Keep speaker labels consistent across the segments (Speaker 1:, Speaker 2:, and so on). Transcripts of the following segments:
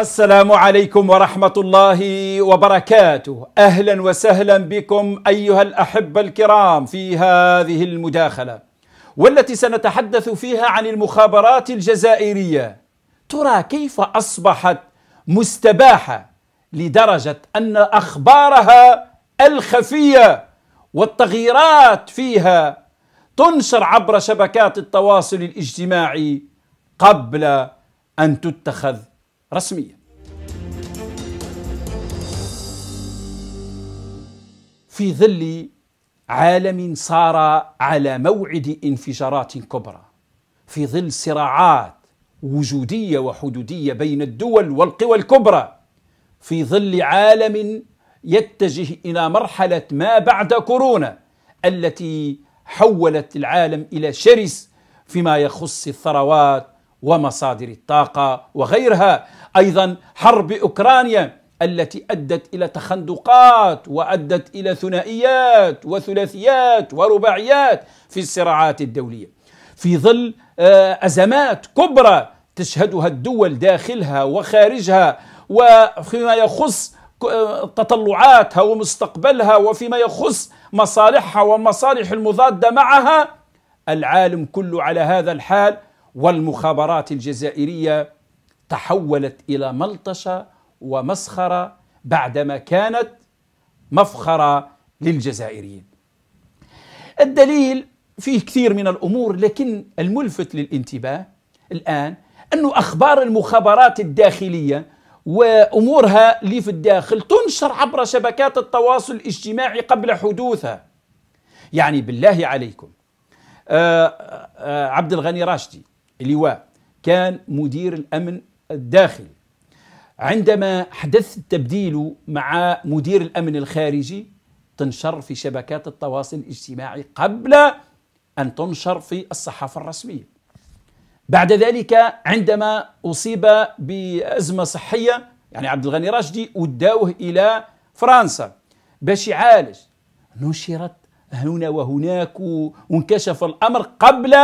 Speaker 1: السلام عليكم ورحمة الله وبركاته أهلا وسهلا بكم أيها الأحبة الكرام في هذه المداخلة والتي سنتحدث فيها عن المخابرات الجزائرية ترى كيف أصبحت مستباحة لدرجة أن أخبارها الخفية والتغييرات فيها تنشر عبر شبكات التواصل الاجتماعي قبل أن تتخذ رسميا في ظل عالم صار على موعد انفجارات كبرى في ظل صراعات وجوديه وحدوديه بين الدول والقوى الكبرى في ظل عالم يتجه الى مرحله ما بعد كورونا التي حولت العالم الى شرس فيما يخص الثروات ومصادر الطاقه وغيرها ايضا حرب اوكرانيا التي ادت الى تخندقات وادت الى ثنائيات وثلاثيات ورباعيات في الصراعات الدوليه في ظل آه، ازمات كبرى تشهدها الدول داخلها وخارجها وفيما يخص آه، تطلعاتها ومستقبلها وفيما يخص مصالحها ومصالح المضاده معها العالم كله على هذا الحال والمخابرات الجزائريه تحولت الى ملطشه ومسخره بعدما كانت مفخره للجزائريين. الدليل فيه كثير من الامور لكن الملفت للانتباه الان انه اخبار المخابرات الداخليه وامورها اللي في الداخل تنشر عبر شبكات التواصل الاجتماعي قبل حدوثها. يعني بالله عليكم آه، آه، عبد الغني راشدي اللواء كان مدير الامن الداخل عندما حدث التبديل مع مدير الامن الخارجي تنشر في شبكات التواصل الاجتماعي قبل ان تنشر في الصحافه الرسميه. بعد ذلك عندما اصيب بازمه صحيه يعني عبد الغني راشدي وداوه الى فرنسا باش يعالج نشرت هنا وهناك وانكشف الامر قبل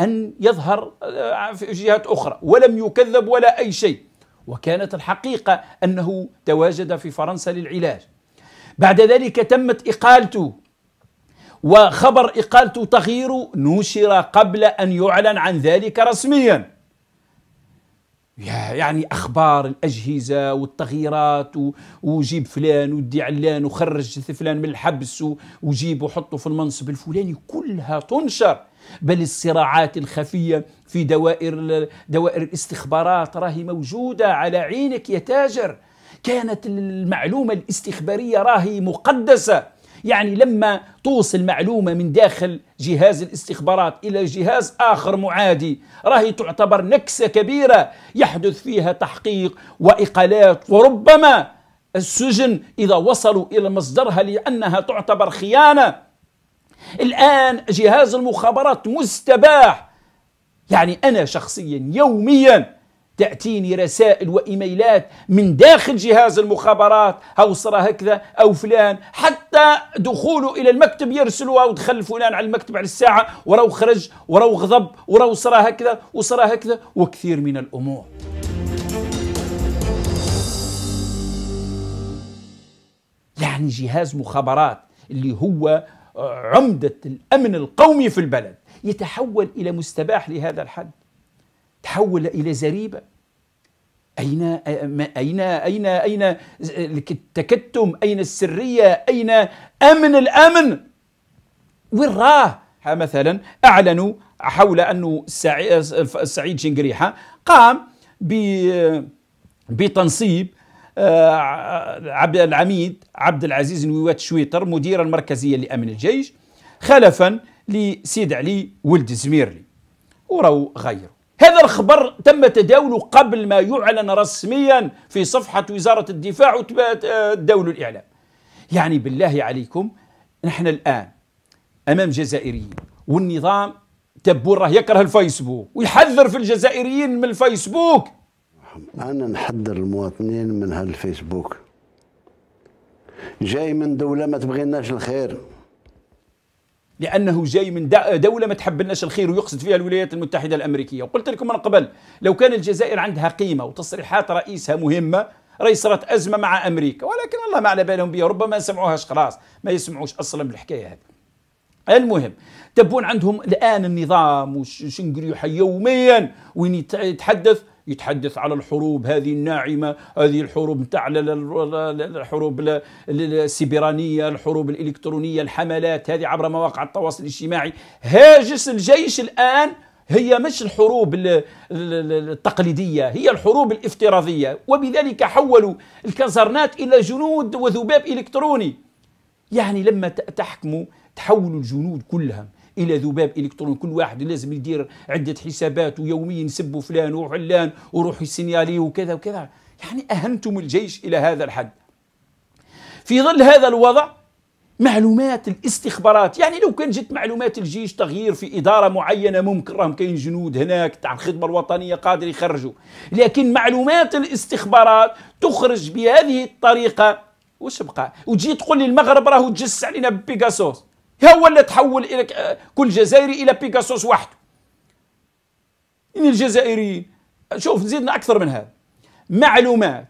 Speaker 1: أن يظهر آه، في جهات أخرى ولم يكذب ولا أي شيء وكانت الحقيقة أنه تواجد في فرنسا للعلاج بعد ذلك تمت إقالته وخبر إقالته تغيير نشر قبل أن يعلن عن ذلك رسميا يعني أخبار الأجهزة والتغييرات وجيب فلان ودي علان وخرج فلان من الحبس وجيب وحطه في المنصب الفلاني كلها تنشر بل الصراعات الخفية في دوائر دوائر الاستخبارات راهي موجودة على عينك يا تاجر كانت المعلومة الاستخبارية راهي مقدسة يعني لما توصل معلومة من داخل جهاز الاستخبارات إلى جهاز آخر معادي راهي تعتبر نكسة كبيرة يحدث فيها تحقيق وإقالات وربما السجن إذا وصلوا إلى مصدرها لأنها تعتبر خيانة الآن جهاز المخابرات مستباح يعني أنا شخصيا يوميا تأتيني رسائل وإيميلات من داخل جهاز المخابرات أو صرا هكذا أو فلان حتى دخوله إلى المكتب يرسلوا أو دخل فلان على المكتب على الساعة وراو خرج وراو غضب وراو صرا هكذا وصرا هكذا وكثير من الأمور يعني جهاز مخابرات اللي هو عمدة الأمن القومي في البلد يتحول إلى مستباح لهذا الحد تحول إلى زريبة أين أين أين أين التكتم أين السرية أين أمن الأمن وين راه مثلا أعلنوا حول أنه سعيد شنقريحة قام ب بتنصيب آه، العميد عبد العزيز نويوات شويطر مديرا المركزية لأمن الجيش خلفا لسيد علي ولد زميرلي وراو غيره هذا الخبر تم تداوله قبل ما يعلن رسميا في صفحة وزارة الدفاع وتداول آه، الإعلام يعني بالله عليكم نحن الآن أمام جزائريين والنظام تبون راه يكره الفيسبوك ويحذر في الجزائريين من الفيسبوك يرحم أنا نحذر المواطنين من هالفيسبوك جاي من دولة ما تبغيناش الخير لانه جاي من دوله ما تحب لناش الخير ويقصد فيها الولايات المتحده الامريكيه وقلت لكم من قبل لو كان الجزائر عندها قيمه وتصريحات رئيسها مهمه راهي صارت ازمه مع امريكا ولكن الله ما على بالهم بها ربما سمعوهاش خلاص ما يسمعوش اصلا بالحكايه هذه المهم تبون عندهم الان النظام وشنقريحه يوميا وين يتحدث يتحدث على الحروب هذه الناعمة هذه الحروب نتاع الحروب السيبرانيه الحروب الإلكترونية الحملات هذه عبر مواقع التواصل الاجتماعي هاجس الجيش الآن هي مش الحروب التقليدية هي الحروب الافتراضية وبذلك حولوا الكازرنات إلى جنود وذباب إلكتروني يعني لما تحكموا تحولوا الجنود كلها الى ذباب الكتروني كل واحد لازم يدير عده حسابات ويوميا يسبوا فلان وعلان وروح السينيالي وكذا وكذا يعني اهنتم الجيش الى هذا الحد في ظل هذا الوضع معلومات الاستخبارات يعني لو كان جت معلومات الجيش تغيير في إدارة معينة ممكن راهم كاين جنود هناك تاع الخدمة الوطنية قادر يخرجوا لكن معلومات الاستخبارات تخرج بهذه الطريقة وش بقى وتجي تقول لي المغرب راهو تجس علينا ببيغاسوس هو اللي تحول إلى كل جزائري إلى بيكاسوس وحده إن الجزائريين شوف زيدنا أكثر من هذا معلومات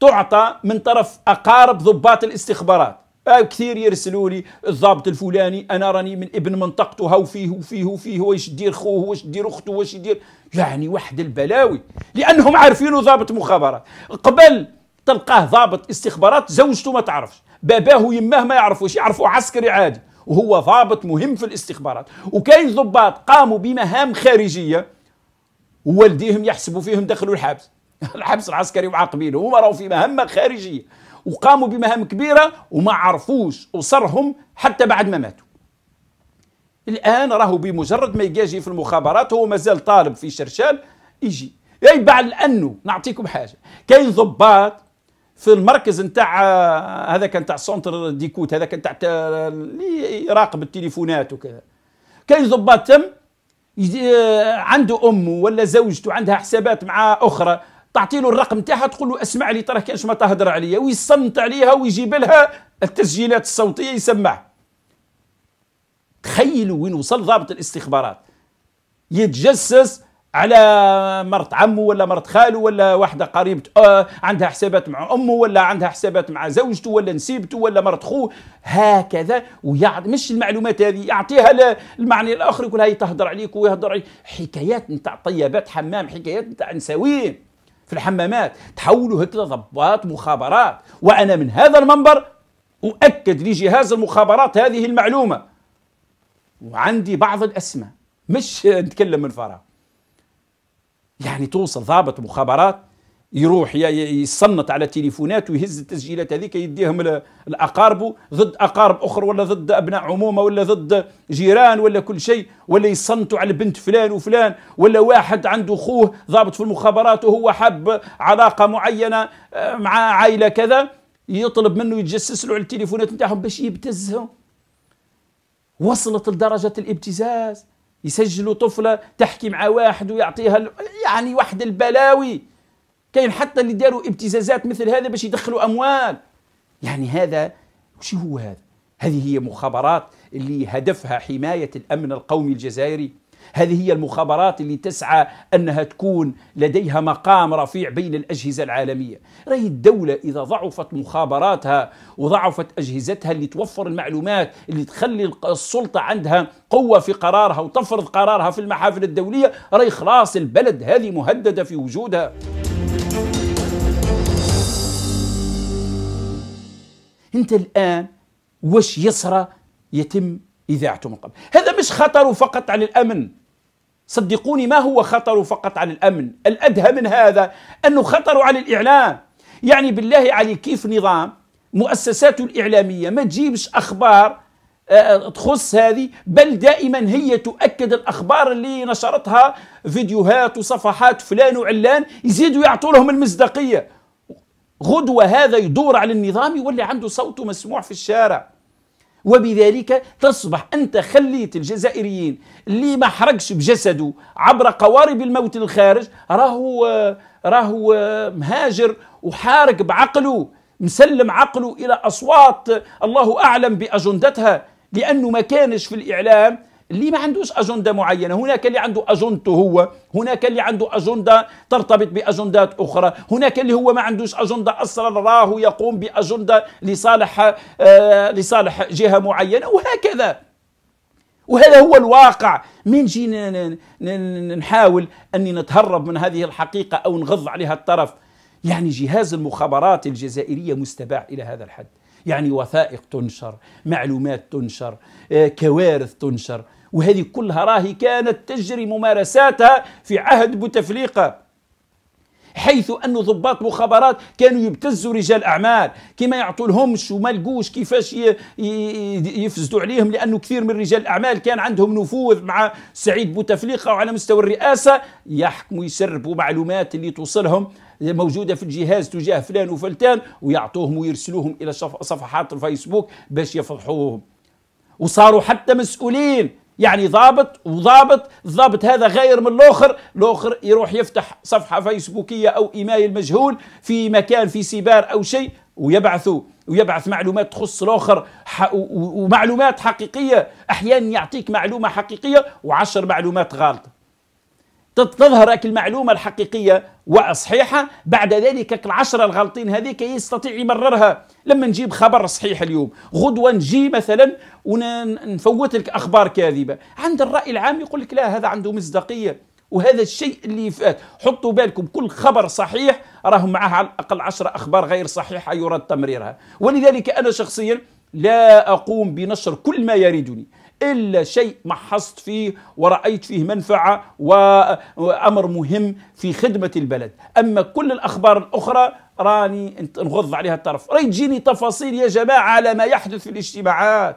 Speaker 1: تعطى من طرف أقارب ضباط الاستخبارات آه، كثير يرسلوا لي الضابط الفلاني انا راني من ابن منطقته هاو فيه وفيه وفيه واش دير خوه واش دير اخته واش يدير يعني واحد البلاوي لانهم عارفينه ضابط مخابرات قبل تلقاه ضابط استخبارات زوجته ما تعرفش باباه ويماه ما يعرفوش يعرفوا عسكري عادي وهو ضابط مهم في الاستخبارات وكاين ضباط قاموا بمهام خارجيه ووالديهم يحسبوا فيهم دخلوا الحبس الحبس العسكري وعاقبينه هما راهو في مهمه خارجيه وقاموا بمهام كبيره وما عرفوش اسرهم حتى بعد ما ماتوا الان راهو بمجرد ما يجي في المخابرات هو مازال طالب في شرشال يجي يعني بعد لانه نعطيكم حاجه كاين ضباط في المركز نتاع هذا كان تاع سونتر ديكوت هذا كان تاع اللي يراقب التليفونات وكذا كاين ضباط تم عنده امه ولا زوجته عندها حسابات مع اخرى تعطي له الرقم تاعها تقول له اسمع لي ترى كانش ما تهدر عليا ويصمت عليها ويجيب لها التسجيلات الصوتيه يسمعها تخيلوا وين وصل ضابط الاستخبارات يتجسس على مرت عمه ولا مرت خاله ولا واحدة قريبه آه عندها حسابات مع أمه ولا عندها حسابات مع زوجته ولا نسيبته ولا مرت خوه هكذا ويعد مش المعلومات هذه يعطيها المعنى الآخر يقول هاي تهدر عليك ويهدر عليك حكايات نتاع طيبات حمام حكايات نتاع نساويه في الحمامات تحولوا هكذا ضباط مخابرات وأنا من هذا المنبر أؤكد لجهاز المخابرات هذه المعلومة وعندي بعض الأسماء مش نتكلم من فراغ يعني توصل ضابط مخابرات يروح يصنط على تليفونات ويهز التسجيلات هذيك يديهم لاقاربه ضد اقارب اخر ولا ضد ابناء عمومه ولا ضد جيران ولا كل شيء ولا يصنتوا على بنت فلان وفلان ولا واحد عنده خوه ضابط في المخابرات وهو حب علاقه معينه آه، مع عائله كذا يطلب منه يتجسس له على التليفونات نتاعهم باش يبتزهم وصلت لدرجه الابتزاز يسجلوا طفله تحكي مع واحد ويعطيها يعني واحد البلاوي كاين حتى اللي داروا ابتزازات مثل هذا باش يدخلوا اموال يعني هذا وش هو هذا هذه هي مخابرات اللي هدفها حمايه الامن القومي الجزائري هذه هي المخابرات اللي تسعى أنها تكون لديها مقام رفيع بين الأجهزة العالمية رأي الدولة إذا ضعفت مخابراتها وضعفت أجهزتها اللي توفر المعلومات اللي تخلي السلطة عندها قوة في قرارها وتفرض قرارها في المحافل الدولية رأي خلاص البلد هذه مهددة في وجودها انت الان وش يسرى يتم إذاعته من قبل هذا مش خطر فقط على الأمن صدقوني ما هو خطر فقط على الأمن الأدهى من هذا أنه خطر على الإعلام يعني بالله عليك كيف نظام مؤسساته الإعلامية ما تجيبش أخبار آه، آه، تخص هذه بل دائما هي تؤكد الأخبار اللي نشرتها فيديوهات وصفحات فلان وعلان يزيدوا يعطوا لهم المصداقية غدوة هذا يدور على النظام يولي عنده صوته مسموع في الشارع وبذلك تصبح أنت خليت الجزائريين اللي ما حرقش بجسده عبر قوارب الموت للخارج راهو آه، راهو آه، مهاجر وحارق بعقله مسلم عقله إلى أصوات الله أعلم بأجندتها لأنه ما كانش في الإعلام اللي ما عندوش اجنده معينه هناك اللي عنده اجندته هو هناك اللي عنده اجنده ترتبط باجندات اخرى هناك اللي هو ما عندوش اجنده اصلا راه يقوم باجنده لصالح آه، لصالح جهه معينه وهكذا وهذا هو الواقع من جينا نحاول أني نتهرب من هذه الحقيقة أو نغض عليها الطرف يعني جهاز المخابرات الجزائرية مستباح إلى هذا الحد يعني وثائق تنشر معلومات تنشر آه، كوارث تنشر وهذه كلها راهي كانت تجري ممارساتها في عهد بوتفليقه حيث أن ضباط مخابرات كانوا يبتزوا رجال أعمال كما يعطوا لهمش وما لقوش كيفاش يفسدوا عليهم لأنه كثير من رجال الأعمال كان عندهم نفوذ مع سعيد بوتفليقة وعلى مستوى الرئاسة يحكموا يسربوا معلومات اللي توصلهم موجودة في الجهاز تجاه فلان وفلتان ويعطوهم ويرسلوهم إلى صفحات الفيسبوك باش يفضحوهم وصاروا حتى مسؤولين يعني ضابط وضابط الضابط هذا غاير من الاخر الاخر يروح يفتح صفحه فيسبوكيه او ايميل مجهول في مكان في سيبار او شيء ويبعث ويبعث معلومات تخص الاخر ومعلومات حقيقيه احيانا يعطيك معلومه حقيقيه وعشر معلومات غالطه تظهر المعلومه الحقيقيه وصحيحة بعد ذلك العشرة الغالطين هذيك يستطيع يمررها لما نجيب خبر صحيح اليوم غدوة نجي مثلا ونفوت لك أخبار كاذبة عند الرأي العام يقول لك لا هذا عنده مصداقية وهذا الشيء اللي فات حطوا بالكم كل خبر صحيح راه معه على الأقل عشرة أخبار غير صحيحة يراد تمريرها ولذلك أنا شخصيا لا أقوم بنشر كل ما يريدني إلا شيء محصت فيه ورأيت فيه منفعة وأمر مهم في خدمة البلد أما كل الأخبار الأخرى راني نغض عليها الطرف راي تجيني تفاصيل يا جماعة على ما يحدث في الاجتماعات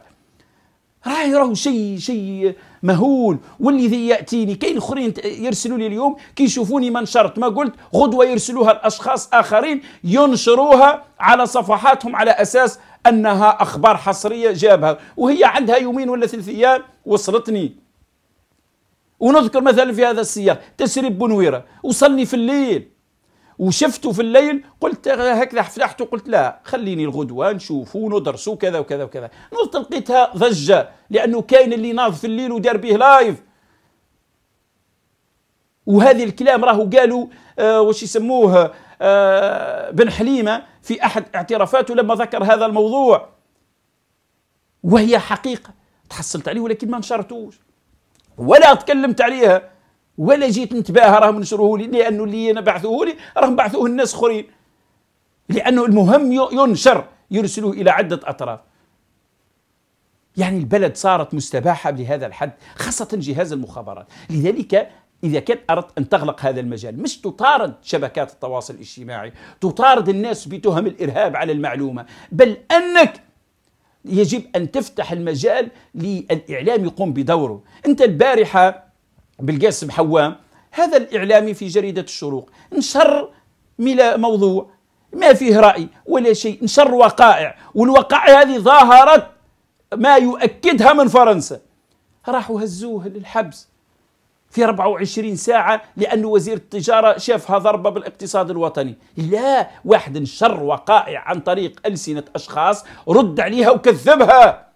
Speaker 1: راهي راهو شيء شيء مهول واللي ياتيني كاين اخرين يرسلوا لي اليوم كي يشوفوني منشرت ما قلت غدوه يرسلوها لاشخاص اخرين ينشروها على صفحاتهم على اساس انها اخبار حصريه جابها وهي عندها يومين ولا ثلاث ايام وصلتني ونذكر مثلا في هذا السياق تسريب بنويره وصلني في الليل وشفته في الليل قلت هكذا فتحته قلت لا خليني الغدوة نشوفه وندرسه وكذا وكذا وكذا نظرت لقيتها ضجة لأنه كاين اللي ناض في الليل ودار به لايف وهذه الكلام راهو قالوا آه واش يسموه بن حليمة في أحد اعترافاته لما ذكر هذا الموضوع وهي حقيقة تحصلت عليه ولكن ما نشرتوش ولا تكلمت عليها ولا جيت نتباهى راهم نشروه لي لأنه اللي أنا بعثوه لي راهم بعثوه الناس آخرين لأنه المهم ينشر يرسلوه إلى عدة أطراف يعني البلد صارت مستباحة لهذا الحد خاصة جهاز المخابرات لذلك إذا كان أردت أن تغلق هذا المجال مش تطارد شبكات التواصل الاجتماعي تطارد الناس بتهم الإرهاب على المعلومة بل أنك يجب أن تفتح المجال للإعلام يقوم بدوره أنت البارحة بالقاسم حوام هذا الإعلامي في جريدة الشروق نشر موضوع ما فيه رأي ولا شيء نشر وقائع والوقائع هذه ظاهرت ما يؤكدها من فرنسا راحوا هزوه للحبس في 24 ساعة لأن وزير التجارة شافها ضربة بالاقتصاد الوطني لا واحد نشر وقائع عن طريق ألسنة أشخاص رد عليها وكذبها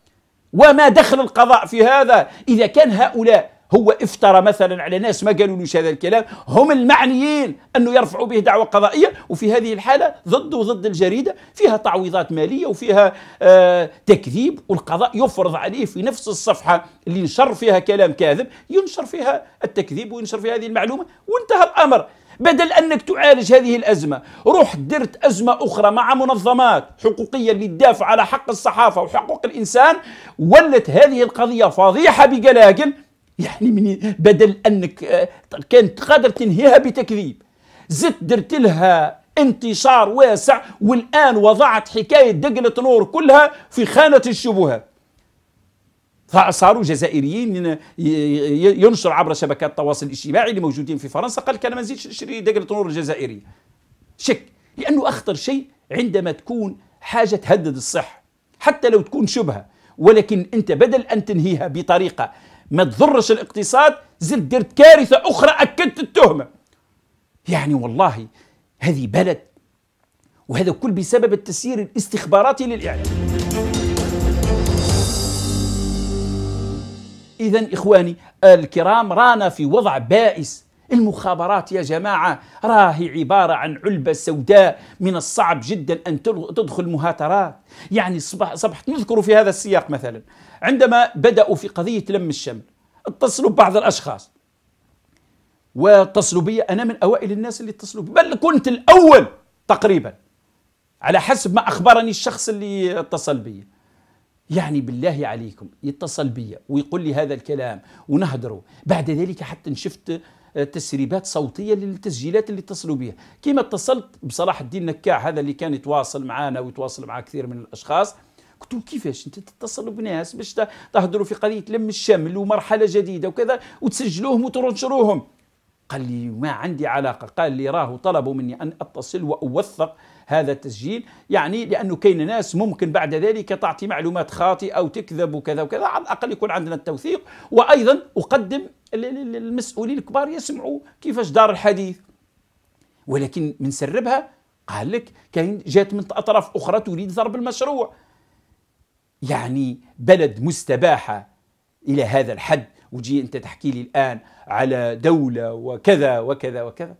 Speaker 1: وما دخل القضاء في هذا إذا كان هؤلاء هو افترى مثلا على ناس ما قالولوش هذا الكلام هم المعنيين انه يرفعوا به دعوه قضائيه وفي هذه الحاله ضده وضد الجريده فيها تعويضات ماليه وفيها آه تكذيب والقضاء يفرض عليه في نفس الصفحه اللي نشر فيها كلام كاذب ينشر فيها التكذيب وينشر فيها هذه المعلومه وانتهى الامر بدل انك تعالج هذه الازمه روح درت ازمه اخرى مع منظمات حقوقيه اللي تدافع على حق الصحافه وحقوق الانسان ولت هذه القضيه فضيحه بقلاقل يعني من بدل انك آه، كانت قادر تنهيها بتكذيب زدت درت لها انتشار واسع والان وضعت حكايه دقله نور كلها في خانه الشبهات فصاروا جزائريين ينشر عبر شبكات التواصل الاجتماعي اللي موجودين في فرنسا قال لك انا ما نزيدش نشري دقله نور الجزائريه شك لانه اخطر شيء عندما تكون حاجه تهدد الصحه حتى لو تكون شبهه ولكن انت بدل ان تنهيها بطريقه ما تضرش الاقتصاد زدت درت كارثه اخرى اكدت التهمه يعني والله هذه بلد وهذا كل بسبب التسيير الاستخباراتي للاعلام اذا اخواني الكرام رانا في وضع بائس المخابرات يا جماعة راهي عبارة عن علبة سوداء من الصعب جدا أن تدخل مهاترات يعني صبح صبح نذكر في هذا السياق مثلا عندما بدأوا في قضية لم الشمل اتصلوا ببعض الأشخاص واتصلوا بي أنا من أوائل الناس اللي اتصلوا بي بل كنت الأول تقريبا على حسب ما أخبرني الشخص اللي اتصل بي يعني بالله عليكم يتصل بي ويقول لي هذا الكلام ونهدره بعد ذلك حتى شفت تسريبات صوتيه للتسجيلات اللي اتصلوا بها كما اتصلت بصلاح الدين نكاع هذا اللي كان يتواصل معنا ويتواصل مع كثير من الاشخاص قلت له كيفاش انت تتصلوا بناس باش تهضروا في قضيه لم الشمل ومرحله جديده وكذا وتسجلوهم وترنشروهم قال لي ما عندي علاقه قال لي راهو طلبوا مني ان اتصل واوثق هذا التسجيل يعني لأنه كاين ناس ممكن بعد ذلك تعطي معلومات خاطئة أو تكذب وكذا وكذا على الأقل يكون عندنا التوثيق وأيضا أقدم المسؤولين الكبار يسمعوا كيفاش دار الحديث ولكن من سربها قال لك كاين جات من أطراف أخرى تريد ضرب المشروع يعني بلد مستباحة إلى هذا الحد وجي أنت تحكي لي الآن على دولة وكذا وكذا وكذا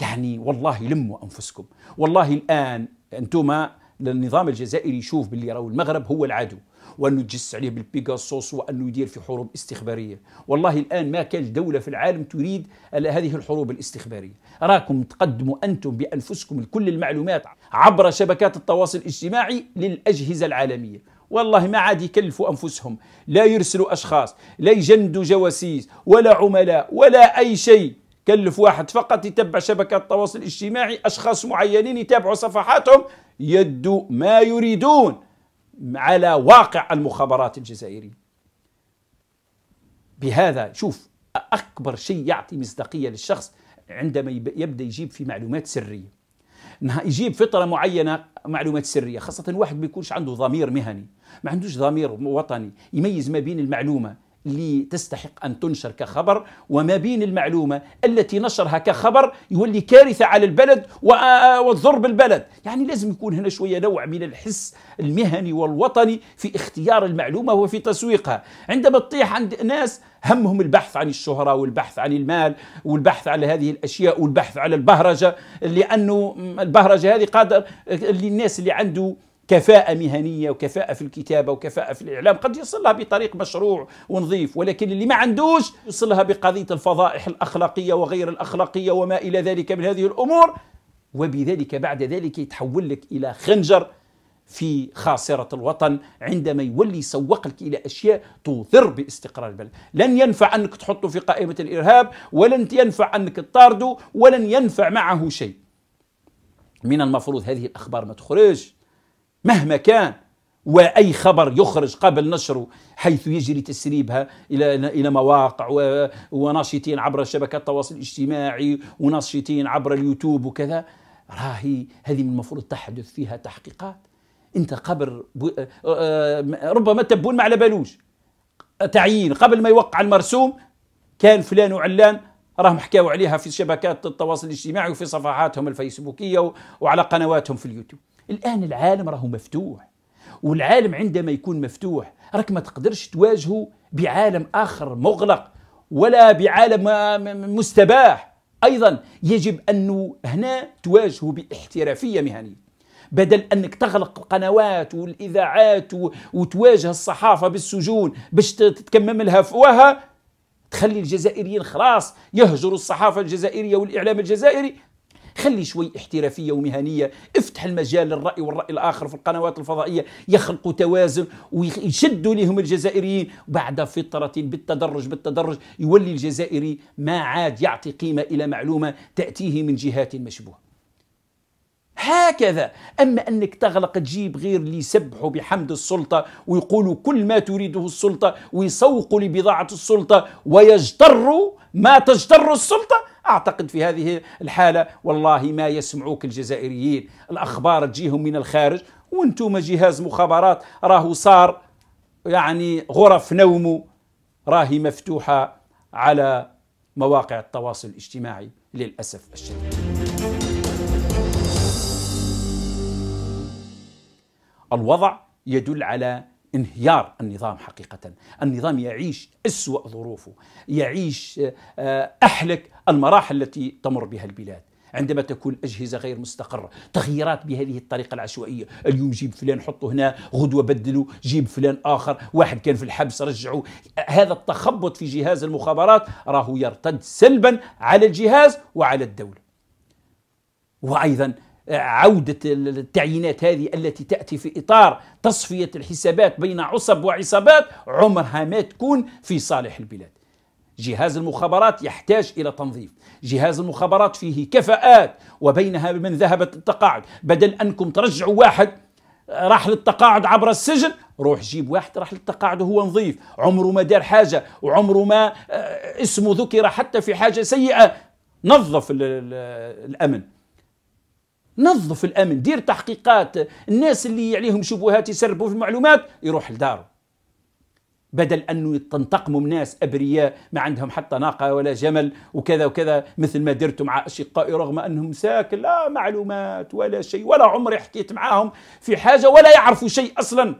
Speaker 1: يعني والله لموا انفسكم والله الان انتم النظام الجزائري يشوف باللي راهو المغرب هو العدو وانه يتجس عليه بالبيغاسوس وانه يدير في حروب استخباريه والله الان ما كان دوله في العالم تريد هذه الحروب الاستخباريه راكم تقدموا انتم بانفسكم كل المعلومات عبر شبكات التواصل الاجتماعي للاجهزه العالميه والله ما عاد يكلفوا انفسهم لا يرسلوا اشخاص لا يجندوا جواسيس ولا عملاء ولا اي شيء كلف واحد فقط يتبع شبكات التواصل الاجتماعي أشخاص معينين يتابعوا صفحاتهم يدوا ما يريدون على واقع المخابرات الجزائرية بهذا شوف أكبر شيء يعطي مصداقية للشخص عندما يبدأ يجيب في معلومات سرية يجيب فطره معينة معلومات سرية خاصة واحد ما يكونش عنده ضمير مهني ما عندوش ضمير وطني يميز ما بين المعلومة لتستحق أن تنشر كخبر وما بين المعلومة التي نشرها كخبر يولي كارثة على البلد وتضر بالبلد يعني لازم يكون هنا شوية نوع من الحس المهني والوطني في اختيار المعلومة وفي تسويقها عندما تطيح عند ناس همهم البحث عن الشهرة والبحث عن المال والبحث على هذه الأشياء والبحث على البهرجة لأنه البهرجة هذه قادر للناس اللي عنده كفاءة مهنية وكفاءة في الكتابة وكفاءة في الإعلام قد يصلها بطريق مشروع ونظيف ولكن اللي ما عندوش يصلها بقضية الفضائح الأخلاقية وغير الأخلاقية وما إلى ذلك من هذه الأمور وبذلك بعد ذلك يتحول لك إلى خنجر في خاصرة الوطن عندما يولي يسوق لك إلى أشياء تضر باستقرار البلد لن ينفع أنك تحطه في قائمة الإرهاب ولن ينفع أنك تطارده ولن ينفع معه شيء من المفروض هذه الأخبار ما تخرجش مهما كان واي خبر يخرج قبل نشره حيث يجري تسريبها الى الى مواقع وناشطين عبر شبكات التواصل الاجتماعي وناشطين عبر اليوتيوب وكذا راهي هذه من المفروض تحدث فيها تحقيقات انت قبل آه، آه، ربما تبون ما على بالوش تعيين قبل ما يوقع المرسوم كان فلان وعلان راهم حكاوا عليها في شبكات التواصل الاجتماعي وفي صفحاتهم الفيسبوكيه وعلى قنواتهم في اليوتيوب الآن العالم راهو مفتوح والعالم عندما يكون مفتوح راك ما تقدرش تواجهه بعالم آخر مغلق ولا بعالم مستباح أيضا يجب أنه هنا تواجهه باحترافية مهنية بدل انك تغلق القنوات والاذاعات وتواجه الصحافه بالسجون باش تتكمم لها فواها تخلي الجزائريين خلاص يهجروا الصحافه الجزائريه والاعلام الجزائري خلي شوي احترافيه ومهنيه افتح المجال للراي والراي الاخر في القنوات الفضائيه يخلقوا توازن ويشدوا لهم الجزائريين بعد فتره بالتدرج بالتدرج يولي الجزائري ما عاد يعطي قيمه الى معلومه تاتيه من جهات مشبوهه هكذا أما أنك تغلق تجيب غير اللي يسبحوا بحمد السلطة ويقولوا كل ما تريده السلطة ويسوقوا لبضاعة السلطة ويجتروا ما تجتر السلطة أعتقد في هذه الحالة والله ما يسمعوك الجزائريين الأخبار تجيهم من الخارج وانتم جهاز مخابرات راهو صار يعني غرف نومه راهي مفتوحة على مواقع التواصل الاجتماعي للأسف الشديد الوضع يدل على انهيار النظام حقيقة النظام يعيش أسوأ ظروفه يعيش آه، أحلك المراحل التي تمر بها البلاد عندما تكون الأجهزة غير مستقرة تغييرات بهذه الطريقة العشوائية اليوم جيب فلان حطه هنا غدوة بدلوا جيب فلان آخر واحد كان في الحبس رجعوا هذا التخبط في جهاز المخابرات راه يرتد سلبا على الجهاز وعلى الدولة وأيضا عودة التعيينات هذه التي تأتي في إطار تصفية الحسابات بين عصب وعصابات عمرها ما تكون في صالح البلاد جهاز المخابرات يحتاج إلى تنظيف جهاز المخابرات فيه كفاءات وبينها من ذهبت التقاعد بدل أنكم ترجعوا واحد آه، راح للتقاعد عبر السجن روح جيب واحد راح للتقاعد وهو نظيف عمره ما دار حاجة وعمره ما آه، اسمه ذكر حتى في حاجة سيئة نظف الأمن نظف الامن دير تحقيقات الناس اللي عليهم شبهات يسربوا في المعلومات يروح لداره بدل انه تنتقموا من ناس ابرياء ما عندهم حتى ناقه ولا جمل وكذا وكذا مثل ما درتوا مع اشقائي رغم انهم ساكن لا معلومات ولا شيء ولا عمري حكيت معاهم في حاجه ولا يعرفوا شيء اصلا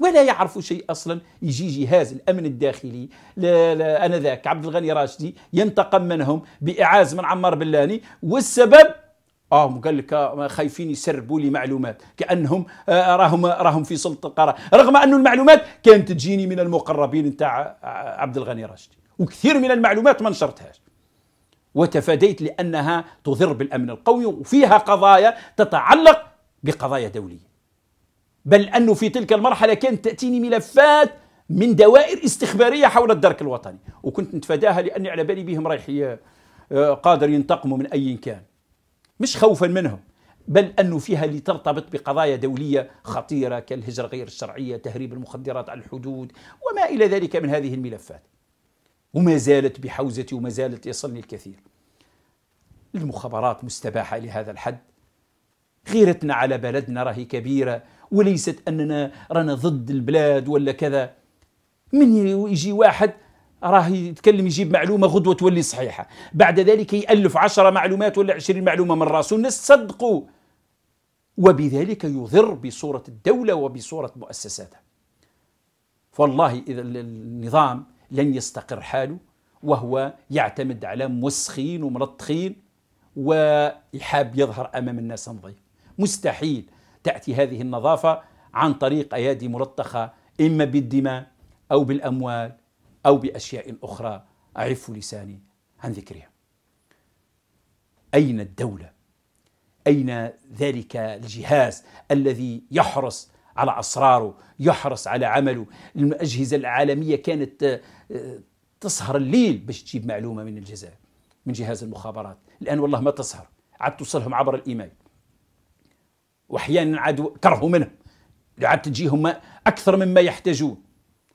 Speaker 1: ولا يعرفوا شيء اصلا يجي جهاز الامن الداخلي لا لا انا ذاك عبد الغني راشدي ينتقم منهم باعاز من عمار بلاني والسبب اه قال لك آه، خايفين يسربوا لي معلومات كانهم آه راهم آه، راهم في سلطه القرار رغم انه المعلومات كانت تجيني من المقربين نتاع آه، عبد الغني راشدي وكثير من المعلومات ما نشرتهاش وتفاديت لانها تضر بالامن القومي وفيها قضايا تتعلق بقضايا دوليه بل انه في تلك المرحله كانت تاتيني ملفات من دوائر استخباريه حول الدرك الوطني وكنت نتفاداها لاني على بالي بهم رايح قادر ينتقموا من اي كان مش خوفا منهم بل أنه فيها اللي ترتبط بقضايا دولية خطيرة كالهجرة غير الشرعية تهريب المخدرات على الحدود وما إلى ذلك من هذه الملفات وما زالت بحوزتي وما زالت يصلني الكثير المخابرات مستباحة لهذا الحد غيرتنا على بلدنا راهي كبيرة وليست أننا رانا ضد البلاد ولا كذا من يجي واحد راه يتكلم يجيب معلومة غدوة تولي صحيحة بعد ذلك يألف عشرة معلومات ولا عشرين معلومة من راسه الناس تصدقوا وبذلك يضر بصورة الدولة وبصورة مؤسساتها فالله إذا النظام لن يستقر حاله وهو يعتمد على موسخين وملطخين ويحاب يظهر أمام الناس نظيف مستحيل تأتي هذه النظافة عن طريق أيادي ملطخة إما بالدماء أو بالأموال أو بأشياء أخرى أعف لساني عن ذكرها أين الدولة؟ أين ذلك الجهاز الذي يحرص على أسراره يحرص على عمله الأجهزة العالمية كانت آه، تسهر الليل باش تجيب معلومة من الجزائر من جهاز المخابرات الآن والله ما تسهر عاد توصلهم عبر الإيميل وأحيانا عاد كرهوا منهم عاد تجيهم أكثر مما يحتاجون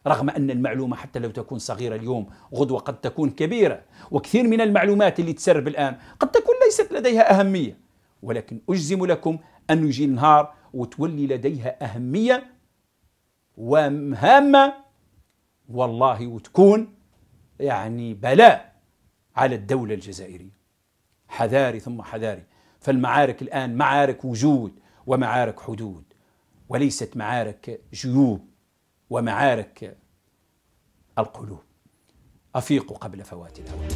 Speaker 1: رغم أن المعلومة حتى لو تكون صغيرة اليوم غدوة قد تكون كبيرة وكثير من المعلومات اللي تسرب الآن قد تكون ليست لديها أهمية ولكن أجزم لكم أن يجي النهار وتولي لديها أهمية وهامة والله وتكون يعني بلاء على الدولة الجزائرية حذاري ثم حذاري فالمعارك الآن معارك وجود ومعارك حدود وليست معارك جيوب ومعارك القلوب أفيق قبل فوات الأوان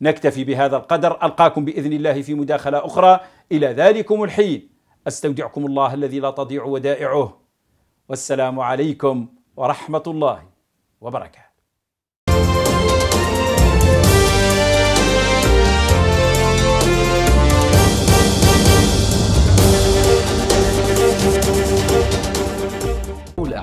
Speaker 1: نكتفي بهذا القدر ألقاكم بإذن الله في مداخلة أخرى إلى ذلكم الحين أستودعكم الله الذي لا تضيع ودائعه والسلام عليكم ورحمة الله وبركاته